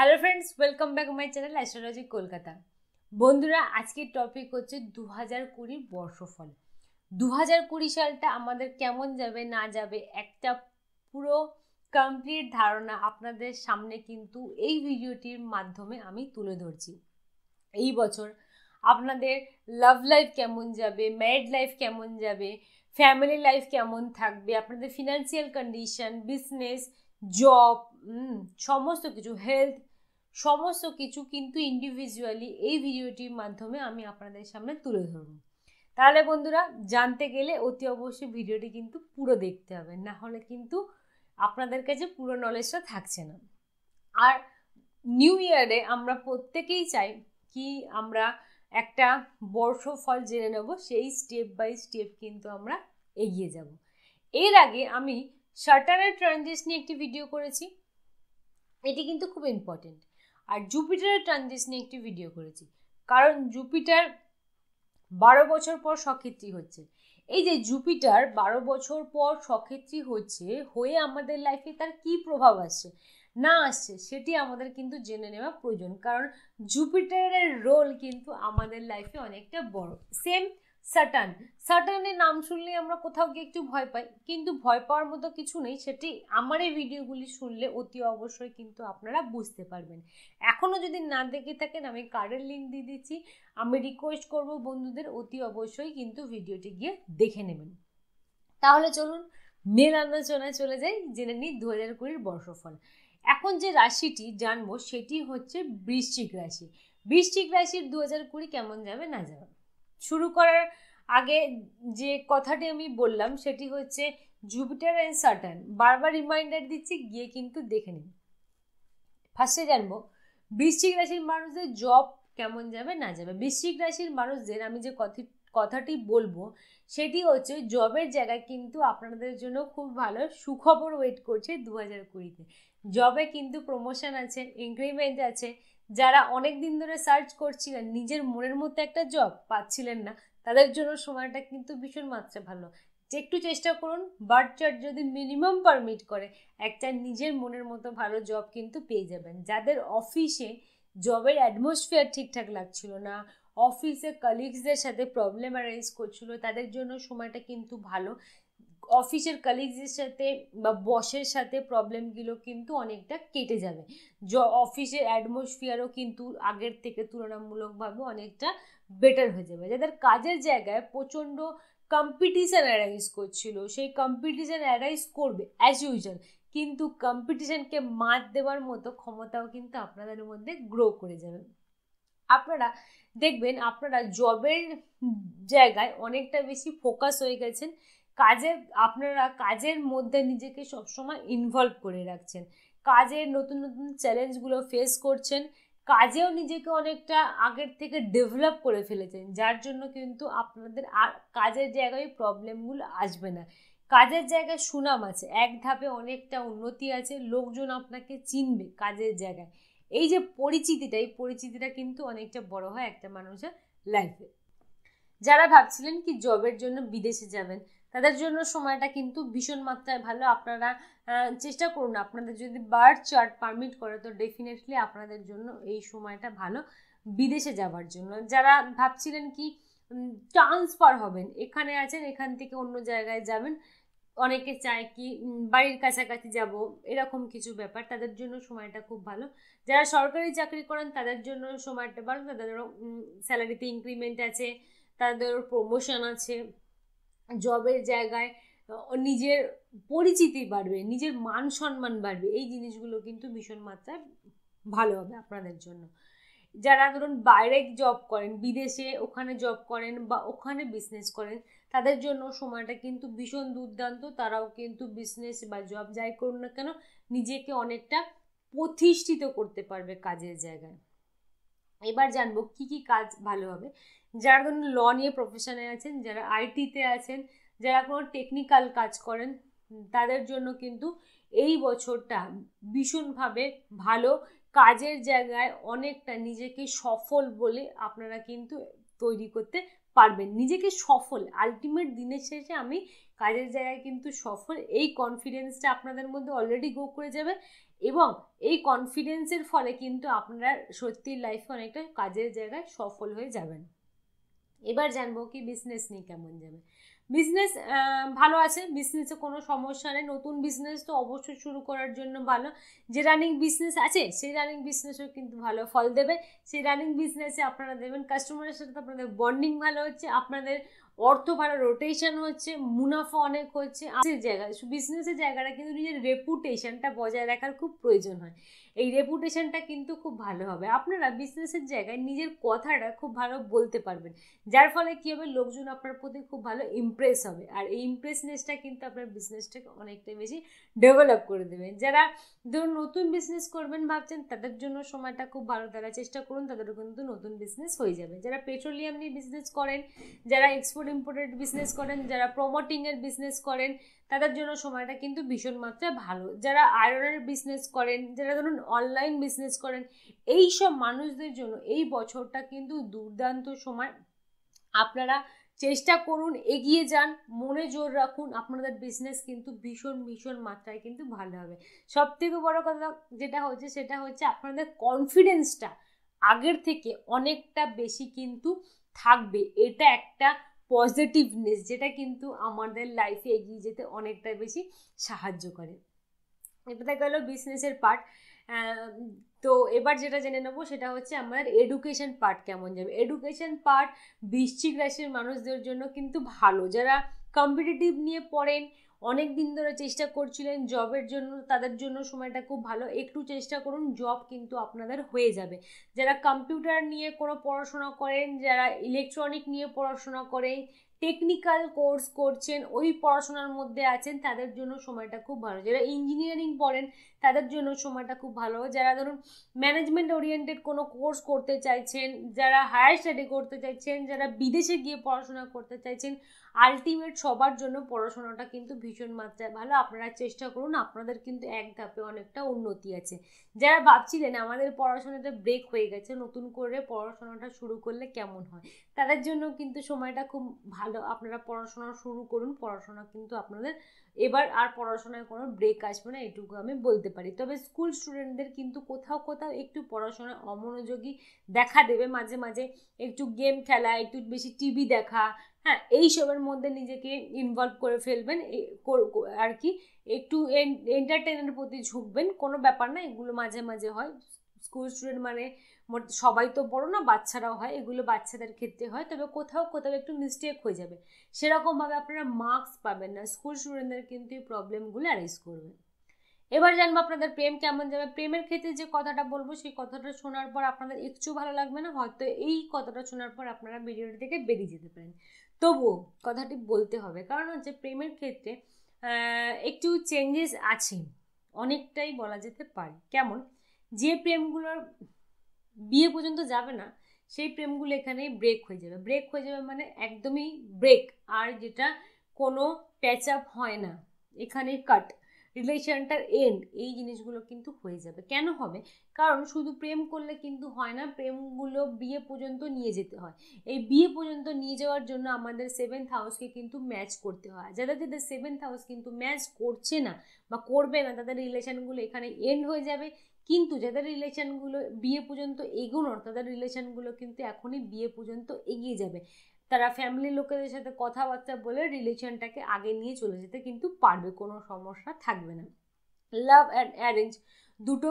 hello friends welcome back my channel astrology Kolkata বন্ধুরা আজকের topic হচ্ছে দু হাজার কুড়ির বর্ষফল দু হাজার কুড়ি সালটা আমাদের কেমন যাবে না যাবে একটা পুরো কমপ্লিট ধারণা আপনাদের সামনে কিন্তু এই ভিডিওটির মাধ্যমে আমি তুলে ধরছি এই বছর আপনাদের লাভ লাইফ কেমন যাবে ম্যারিড লাইফ কেমন যাবে ফ্যামিলি লাইফ কেমন থাকবে আপনাদের ফিনান্সিয়াল কন্ডিশন বিজনেস জব সমস্ত কিছু হেলথ সমস্ত কিছু কিন্তু ইন্ডিভিজুয়ালি এই ভিডিওটির মাধ্যমে আমি আপনাদের সামনে তুলে ধরব তাহলে বন্ধুরা জানতে গেলে অতি অবশ্যই ভিডিওটি কিন্তু পুরো দেখতে হবে না হলে কিন্তু আপনাদের কাছে পুরো নলেজটা থাকছে না আর নিউ ইয়ারে আমরা প্রত্যেকেই চাই কি আমরা একটা ফল জেনে নেব সেই স্টেপ বাই স্টেপ কিন্তু আমরা এগিয়ে যাব এর আগে আমি শার্টারের ট্রানজিস নিয়ে একটি ভিডিও করেছি এটি কিন্তু খুব ইম্পর্টেন্ট আর জুপিটারের ট্রানজিস নিয়ে একটি ভিডিও করেছি কারণ জুপিটার বারো বছর পর সক্ষেত্রী হচ্ছে এই যে জুপিটার বারো বছর পর সক্ষেত্রী হচ্ছে হয়ে আমাদের লাইফে তার কি প্রভাব আসছে না আসছে সেটি আমাদের কিন্তু জেনে নেওয়া প্রয়োজন কারণ জুপিটারের রোল কিন্তু আমাদের লাইফে অনেকটা বড় সেম স্যাটার্ন স্যাটার্নের নাম শুনলে আমরা কোথাও গিয়ে একটু ভয় পাই কিন্তু ভয় পাওয়ার মতো কিছু নেই সেটি আমার এই ভিডিওগুলি শুনলে অতি অবশ্যই কিন্তু আপনারা বুঝতে পারবেন এখনও যদি না দেখে থাকেন আমি কার্ডের লিঙ্ক দিয়ে দিচ্ছি আমি রিকোয়েস্ট করব বন্ধুদের অতি অবশ্যই কিন্তু ভিডিওটি গিয়ে দেখে নেবেন তাহলে চলুন মেল আলোচনায় চলে যাই জেনে নিই দু হাজার কুড়ির বর্ষফল এখন যে রাশিটি জানবো সেটি হচ্ছে বৃশ্চিক রাশি বৃশ্চিক রাশির দু হাজার কুড়ি কেমন যাবে না যাবে শুরু করার আগে যে কথাটি আমি বললাম সেটি হচ্ছে জুপিটার অ্যান্ড সাটার্ন বারবার রিমাইন্ডার দিচ্ছি গিয়ে কিন্তু দেখে নিন ফার্স্টে জানবো বৃশ্চিক রাশির মানুষদের জব কেমন যাবে না যাবে বৃশ্চিক রাশির মানুষদের আমি যে কথি কথাটি বলবো সেটি হচ্ছে জবের জায়গায় কিন্তু আপনাদের জন্য খুব ভালো সুখবর ওয়েট করছে দু হাজার কুড়িতে জবে কিন্তু প্রমোশন আছে ইনক্রিমেন্ট আছে যারা অনেক দিন ধরে সার্চ করছিলেন নিজের মনের মতো একটা জব পাচ্ছিলেন না তাদের জন্য সময়টা কিন্তু ভীষণ মাত্রা ভালো যে একটু চেষ্টা করুন বার্থ চার্ট যদি মিনিমাম পারমিট করে একটা নিজের মনের মতো ভালো জব কিন্তু পেয়ে যাবেন যাদের অফিসে জবের অ্যাটমসফিয়ার ঠিকঠাক লাগছিল না অফিসে কালিগসদের সাথে প্রবলেম অ্যারেঞ্জ করছিল তাদের জন্য সময়টা কিন্তু ভালো অফিসের কলিগসের সাথে বা বসের সাথে প্রবলেমগুলো কিন্তু অনেকটা কেটে যাবে য অফিসের অ্যাটমসফিয়ারও কিন্তু আগের থেকে তুলনামূলকভাবে অনেকটা বেটার হয়ে যাবে যাদের কাজের জায়গায় প্রচণ্ড কম্পিটিশান অ্যারাইজ করছিল সেই কম্পিটিশান অ্যারাইজ করবে অ্যাজ ইউজুয়াল কিন্তু কম্পিটিশানকে মাত দেওয়ার মতো ক্ষমতাও কিন্তু আপনাদের মধ্যে গ্রো করে যাবে আপনারা দেখবেন আপনারা জবের জায়গায় অনেকটা বেশি ফোকাস হয়ে গেছেন কাজের আপনারা কাজের মধ্যে নিজেকে সবসময় ইনভলভ করে রাখছেন কাজের নতুন নতুন চ্যালেঞ্জগুলো ফেস করছেন কাজেও নিজেকে অনেকটা আগের থেকে ডেভেলপ করে ফেলেছেন যার জন্য কিন্তু আপনাদের আর কাজের জায়গায় প্রবলেমগুলো আসবে না কাজের জায়গায় সুনাম আছে এক ধাপে অনেকটা উন্নতি আছে লোকজন আপনাকে চিনবে কাজের জায়গায় এই যে পরিচিতিটা এই পরিচিতিটা কিন্তু অনেকটা বড় হয় একটা মানুষের লাইফে যারা ভাবছিলেন কি জবের জন্য বিদেশে যাবেন তাদের জন্য সময়টা কিন্তু ভীষণ মাত্রায় ভালো আপনারা চেষ্টা করুন আপনাদের যদি বার্থ চার্ট পারমিট করে তো ডেফিনেটলি আপনাদের জন্য এই সময়টা ভালো বিদেশে যাওয়ার জন্য যারা ভাবছিলেন কি ট্রান্সফার হবেন এখানে আছেন এখান থেকে অন্য জায়গায় যাবেন অনেকে চায় কি বাড়ির কাছাকাছি যাব এরকম কিছু ব্যাপার তাদের জন্য সময়টা খুব ভালো যারা সরকারি চাকরি করেন তাদের জন্য সময়টা ভালো তাদেরও স্যালারিতে ইনক্রিমেন্ট আছে তাদেরও প্রমোশন আছে জবের জায়গায় নিজের পরিচিতি বাড়বে নিজের মান সম্মান বাড়বে এই জিনিসগুলো কিন্তু ভীষণ মাত্রায় ভালো হবে আপনাদের জন্য যারা ধরুন বাইরে জব করেন বিদেশে ওখানে জব করেন বা ওখানে বিজনেস করেন তাদের জন্য সময়টা কিন্তু ভীষণ দুর্দান্ত তারাও কিন্তু বিজনেস বা জব যাই করুন না কেন নিজেকে অনেকটা প্রতিষ্ঠিত করতে পারবে কাজের জায়গায় এবার জানবো কি কি কাজ ভালো হবে যারা ধরুন ল নিয়ে প্রফেশনে আছেন যারা আইটিতে আছেন যারা কোনো টেকনিক্যাল কাজ করেন তাদের জন্য কিন্তু এই বছরটা ভীষণভাবে ভালো কাজের জায়গায় অনেকটা নিজেকে সফল বলে আপনারা কিন্তু তৈরি করতে পারবেন নিজেকে সফল আলটিমেট দিনের শেষে আমি কাজের জায়গায় কিন্তু সফল এই কনফিডেন্সটা আপনাদের মধ্যে অলরেডি গো করে যাবে এবং এই কনফিডেন্সের ফলে কিন্তু আপনারা সত্যি লাইফে অনেকটা কাজের জায়গায় সফল হয়ে যাবেন এবার জানবো কি বিজনেস নিয়ে কেমন যাবে বিজনেস ভালো আছে বিজনেসে কোনো সমস্যা নেই নতুন বিজনেস তো অবশ্যই শুরু করার জন্য ভালো যে রানিং বিজনেস আছে সেই রানিং বিজনেসও কিন্তু ভালো ফল দেবে সেই রানিং বিজনেসে আপনারা দেবেন কাস্টমারের সাথে আপনাদের বন্ডিং ভালো হচ্ছে আপনাদের অর্থ ভাড়া রোটেশন হচ্ছে মুনাফা অনেক হচ্ছে জায়গায় বিজনেসের জায়গাটা কিন্তু নিজের রেপুটেশনটা বজায় রাখার খুব প্রয়োজন হয় এই রেপুটেশনটা কিন্তু খুব ভালো হবে আপনারা বিজনেসের জায়গায় নিজের কথাটা খুব ভালো বলতে পারবেন যার ফলে কী হবে লোকজন আপনার প্রতি খুব ভালো ইমপ্রেস হবে আর এই ইমপ্রেসনেসটা কিন্তু আপনার বিজনেসটাকে অনেকটাই বেশি ডেভেলপ করে দেবেন যারা ধরুন নতুন বিজনেস করবেন ভাবছেন তাদের জন্য সময়টা খুব ভালো তারা চেষ্টা করুন তাদেরও কিন্তু নতুন বিজনেস হয়ে যাবে যারা পেট্রোলিয়াম নিয়ে বিজনেস করেন যারা এক্সপোর্ট এক্সপোর্ট ইম্পোর্টেড বিজনেস করেন যারা প্রমোটিংয়ের বিজনেস করেন তাদের জন্য সময়টা কিন্তু ভীষণ মাত্রায় ভালো যারা আয়রনের বিজনেস করেন যারা ধরুন অনলাইন বিজনেস করেন এই সব মানুষদের জন্য এই বছরটা কিন্তু দুর্দান্ত সময় আপনারা চেষ্টা করুন এগিয়ে যান মনে জোর রাখুন আপনাদের বিজনেস কিন্তু ভীষণ ভীষণ মাত্রায় কিন্তু ভালো হবে সব থেকে বড়ো কথা যেটা হচ্ছে সেটা হচ্ছে আপনাদের কনফিডেন্সটা আগের থেকে অনেকটা বেশি কিন্তু থাকবে এটা একটা পজিটিভনেস যেটা কিন্তু আমাদের লাইফে এগিয়ে যেতে অনেকটাই বেশি সাহায্য করে এটা গেল বিজনেসের পার্ট তো এবার যেটা জেনে নেবো সেটা হচ্ছে আমার এডুকেশন পার্ট কেমন যাবে এডুকেশন পার্ট বৃশ্চিক রাশির মানুষদের জন্য কিন্তু ভালো যারা কম্পিটিটিভ নিয়ে পড়েন অনেক দিন ধরে চেষ্টা করছিলেন জবের জন্য তাদের জন্য সময়টা খুব ভালো একটু চেষ্টা করুন জব কিন্তু আপনাদের হয়ে যাবে যারা কম্পিউটার নিয়ে কোনো পড়াশোনা করেন যারা ইলেকট্রনিক নিয়ে পড়াশোনা করেন টেকনিক্যাল কোর্স করছেন ওই পড়াশোনার মধ্যে আছেন তাদের জন্য সময়টা খুব ভালো যারা ইঞ্জিনিয়ারিং পড়েন তাদের জন্য সময়টা খুব ভালো যারা ধরুন ম্যানেজমেন্ট ওরিয়েন্টেড কোনো কোর্স করতে চাইছেন যারা হায়ার স্টাডি করতে চাইছেন যারা বিদেশে গিয়ে পড়াশোনা করতে চাইছেন আলটিমেট সবার জন্য পড়াশোনাটা কিন্তু ভীষণ মাত্রায় ভালো আপনারা চেষ্টা করুন আপনাদের কিন্তু এক ধাপে অনেকটা উন্নতি আছে যারা ভাবছিলেন আমাদের পড়াশোনাটা ব্রেক হয়ে গেছে নতুন করে পড়াশোনাটা শুরু করলে কেমন হয় তাদের জন্য কিন্তু সময়টা খুব ভালো আপনারা পড়াশোনা শুরু করুন পড়াশোনা কিন্তু আপনাদের এবার আর পড়াশোনায় কোনো ব্রেক আসবে না এটুকু আমি বলতে পারি তবে স্কুল স্টুডেন্টদের কিন্তু কোথাও কোথাও একটু পড়াশোনায় অমনোযোগী দেখা দেবে মাঝে মাঝে একটু গেম খেলা একটু বেশি টিভি দেখা হ্যাঁ এইসবের মধ্যে নিজেকে ইনভলভ করে ফেলবেন আর কি একটু এন্টারটেনের প্রতি ঝুঁকবেন কোনো ব্যাপার না এগুলো মাঝে মাঝে হয় স্কুল স্টুডেন্ট মানে সবাই তো বড় না বাচ্চারাও হয় এগুলো বাচ্চাদের ক্ষেত্রে হয় তবে কোথাও কোথাও একটু মিস্টেক হয়ে যাবে সেরকমভাবে আপনারা মার্কস পাবেন না স্কুল স্টুডেন্টদের কিন্তু এই প্রবলেমগুলো অ্যারেজ করবেন এবার জানবো আপনাদের প্রেম কেমন যাবে প্রেমের ক্ষেত্রে যে কথাটা বলবো সেই কথাটা শোনার পর আপনাদের একটু ভালো লাগবে না হয়তো এই কথাটা শোনার পর আপনারা ভিডিওটি থেকে বেরিয়ে যেতে পারেন তবুও কথাটি বলতে হবে কারণ হচ্ছে প্রেমের ক্ষেত্রে একটু চেঞ্জেস আছে অনেকটাই বলা যেতে পারে কেমন যে প্রেমগুলোর বিয়ে পর্যন্ত যাবে না সেই প্রেমগুলো এখানেই ব্রেক হয়ে যাবে ব্রেক হয়ে যাবে মানে একদমই ব্রেক আর যেটা কোনো প্যাচ আপ হয় না এখানে কাট রিলেশনটার এন্ড এই জিনিসগুলো কিন্তু হয়ে যাবে কেন হবে কারণ শুধু প্রেম করলে কিন্তু হয় না প্রেমগুলো বিয়ে পর্যন্ত নিয়ে যেতে হয় এই বিয়ে পর্যন্ত নিয়ে যাওয়ার জন্য আমাদের সেভেন্থ হাউসকে কিন্তু ম্যাচ করতে হয় যাদের যাদের সেভেন্থ হাউস কিন্তু ম্যাচ করছে না বা করবে না তাদের রিলেশনগুলো এখানে এন্ড হয়ে যাবে কিন্তু যাদের রিলেশনগুলো বিয়ে পর্যন্ত এগোনোর তাদের রিলেশনগুলো কিন্তু এখনই বিয়ে পর্যন্ত এগিয়ে যাবে তারা ফ্যামিলির লোকেদের সাথে কথাবার্তা বলে রিলেশনটাকে আগে নিয়ে চলে যেতে কিন্তু পারবে কোনো সমস্যা থাকবে না লাভ অ্যান্ড অ্যারেঞ্জ দুটো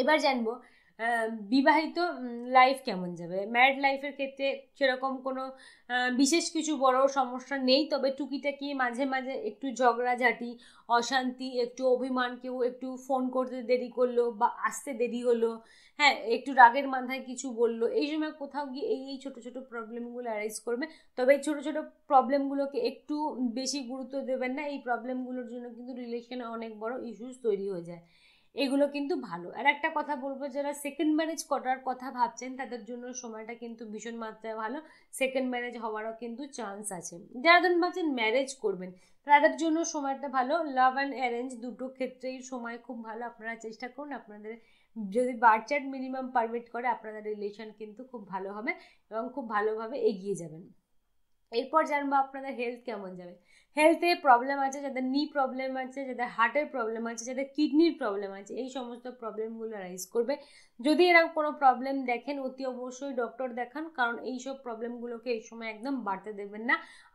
এবার জানবো বিবাহিত লাইফ কেমন যাবে ম্যারিড লাইফের ক্ষেত্রে সেরকম কোনো বিশেষ কিছু বড় সমস্যা নেই তবে টুকিটাকি মাঝে মাঝে একটু ঝগড়াঝাটি অশান্তি একটু অভিমান কেউ একটু ফোন করতে দেরি করলো বা আসতে দেরি হলো হ্যাঁ একটু রাগের মাথায় কিছু বললো এই সময় কোথাও গিয়ে এই এই ছোটো ছোটো প্রবলেমগুলো অ্যারাইজ করবে তবে এই ছোটো ছোটো প্রবলেমগুলোকে একটু বেশি গুরুত্ব দেবেন না এই প্রবলেমগুলোর জন্য কিন্তু রিলেশনে অনেক বড় ইস্যুস তৈরি হয়ে যায় এগুলো কিন্তু ভালো আর একটা কথা বলবো যারা সেকেন্ড ম্যারেজ করার কথা ভাবছেন তাদের জন্য সময়টা কিন্তু ভীষণ মাত্রায় ভালো সেকেন্ড ম্যারেজ হওয়ারও কিন্তু চান্স আছে যারা ধরুন ভাবছেন ম্যারেজ করবেন তাদের জন্য সময়টা ভালো লাভ অ্যান্ড অ্যারেঞ্জ দুটো ক্ষেত্রেই সময় খুব ভালো আপনারা চেষ্টা করুন আপনাদের যদি বার্থ মিনিমাম পারমিট করে আপনাদের রিলেশন কিন্তু খুব ভালো হবে এবং খুব ভালোভাবে এগিয়ে যাবেন এরপর জানবো আপনাদের হেলথ কেমন যাবে হেলথে প্রবলেম আছে যাদের নি প্রবলেম আছে যাদের হার্টের প্রবলেম আছে যাদের কিডনির প্রবলেম আছে এই সমস্ত প্রবলেমগুলো রাইজ করবে যদি এরকম কোনো প্রবলেম দেখেন অতি অবশ্যই ডক্টর দেখান কারণ এই সব প্রবলেমগুলোকে এই সময় একদম বাড়তে দেবেন না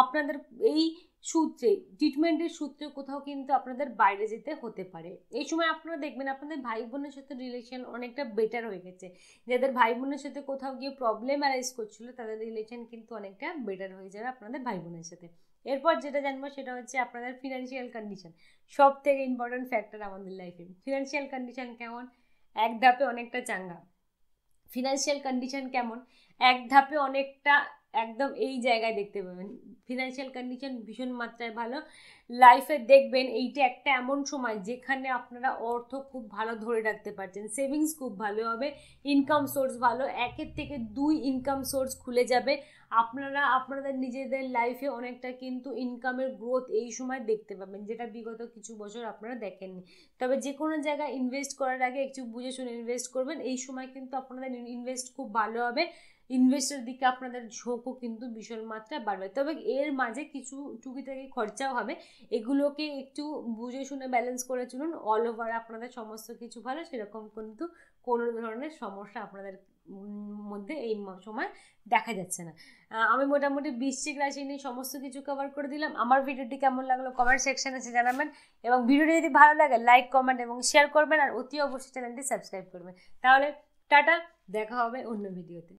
আপনাদের এই সূত্রে ট্রিটমেন্টের সূত্রে কোথাও কিন্তু আপনাদের বাইরে যেতে হতে পারে এই সময় আপনারা দেখবেন আপনাদের ভাই বোনের সাথে রিলেশন অনেকটা বেটার হয়ে গেছে যাদের ভাই বোনের সাথে কোথাও গিয়ে প্রবলেম অ্যারাইজ করছিল তাদের রিলেশন কিন্তু অনেকটা বেটার হয়ে যাবে আপনাদের ভাই বোনের সাথে এরপর যেটা জানবো সেটা হচ্ছে আপনাদের ফিনান্সিয়াল কন্ডিশন সব থেকে ইম্পর্ট্যান্ট ফ্যাক্টর আমাদের লাইফে ফিনান্সিয়াল কন্ডিশন কেমন এক ধাপে অনেকটা চাঙ্গা ফিনান্সিয়াল কন্ডিশন কেমন এক ধাপে অনেকটা একদম এই জায়গায় দেখতে পাবেন ফিনান্সিয়াল কন্ডিশন ভীষণ মাত্রায় ভালো লাইফে দেখবেন এইটা একটা এমন সময় যেখানে আপনারা অর্থ খুব ভালো ধরে রাখতে পারছেন সেভিংস খুব ভালো হবে ইনকাম সোর্স ভালো একের থেকে দুই ইনকাম সোর্স খুলে যাবে আপনারা আপনাদের নিজেদের লাইফে অনেকটা কিন্তু ইনকামের গ্রোথ এই সময় দেখতে পাবেন যেটা বিগত কিছু বছর আপনারা দেখেননি তবে যে কোনো জায়গায় ইনভেস্ট করার আগে একটু বুঝে শুনে ইনভেস্ট করবেন এই সময় কিন্তু আপনাদের ইনভেস্ট খুব ভালো হবে ইনভেস্টের দিকে আপনাদের ঝোঁকও কিন্তু ভীষণ মাত্রায় বাড়বে তবে এর মাঝে কিছু টুকিটাকি খরচাও হবে এগুলোকে একটু বুঝে শুনে ব্যালেন্স করে চলুন অল ওভার আপনাদের সমস্ত কিছু ভালো সেরকম কিন্তু কোনো ধরনের সমস্যা আপনাদের মধ্যে এই সময় দেখা যাচ্ছে না আমি মোটামুটি বৃশ্চিক রাশি নিয়ে সমস্ত কিছু কভার করে দিলাম আমার ভিডিওটি কেমন লাগলো কমেন্ট সেকশানে এসে জানাবেন এবং ভিডিওটি যদি ভালো লাগে লাইক কমেন্ট এবং শেয়ার করবেন আর অতি অবশ্যই চ্যানেলটি সাবস্ক্রাইব করবেন তাহলে টাটা দেখা হবে অন্য ভিডিওতে